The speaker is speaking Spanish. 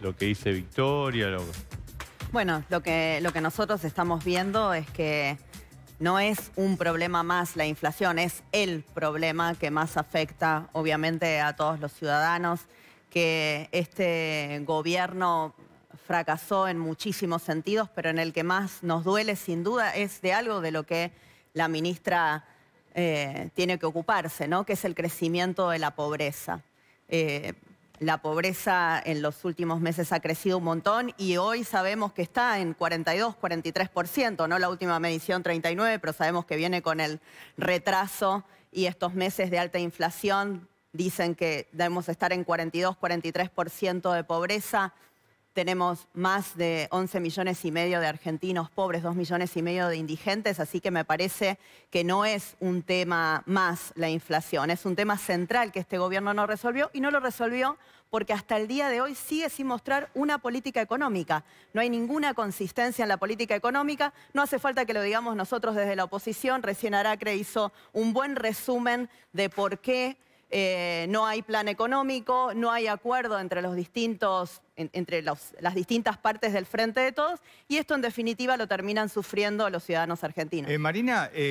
lo que dice Victoria? Bueno, lo que, lo que nosotros estamos viendo es que no es un problema más la inflación, es el problema que más afecta obviamente a todos los ciudadanos, que este gobierno fracasó en muchísimos sentidos, pero en el que más nos duele sin duda es de algo de lo que la ministra eh, tiene que ocuparse, ¿no? que es el crecimiento de la pobreza. Eh, la pobreza en los últimos meses ha crecido un montón y hoy sabemos que está en 42, 43%, no la última medición 39, pero sabemos que viene con el retraso y estos meses de alta inflación dicen que debemos estar en 42, 43% de pobreza tenemos más de 11 millones y medio de argentinos pobres, 2 millones y medio de indigentes, así que me parece que no es un tema más la inflación, es un tema central que este gobierno no resolvió y no lo resolvió porque hasta el día de hoy sigue sin mostrar una política económica. No hay ninguna consistencia en la política económica, no hace falta que lo digamos nosotros desde la oposición, recién Aracre hizo un buen resumen de por qué eh, no hay plan económico, no hay acuerdo entre, los distintos, entre las distintas partes del frente de todos y esto en definitiva lo terminan sufriendo los ciudadanos argentinos. Eh, Marina... Eh,